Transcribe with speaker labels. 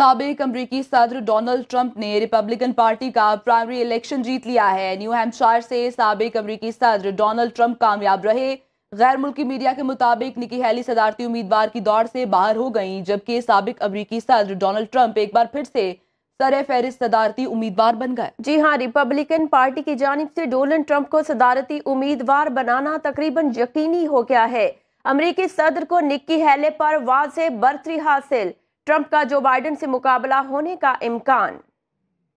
Speaker 1: सबक अमरीकी सदर डोनाल्ड ट्रंप ने रिपब्लिकन पार्टी का प्राइमरी इलेक्शन जीत लिया है न्यू हैम्पशायर से सबक अमरीकी सदर डोनाल्ड ट्रंप कामयाब रहे गैर मुल्की मीडिया के मुताबिक निकी हैली सदारती उम्मीदवार की दौड़ से बाहर हो गई जबकि सबक अमरीकी सदर डोनाल्ड ट्रंप एक बार फिर से सर फहरिस्त सदारती उम्मीदवार बन गए जी हाँ रिपब्लिकन पार्टी
Speaker 2: की जानब से डोनल्ड ट्रंप को सदारती उम्मीदवार बनाना तकरीबन यकीनी हो गया है अमरीकी सदर को निक्की हैले पर वाज बर्तरी हासिल ट्रंप का जो बाइडन से मुकाबला होने का इम्कान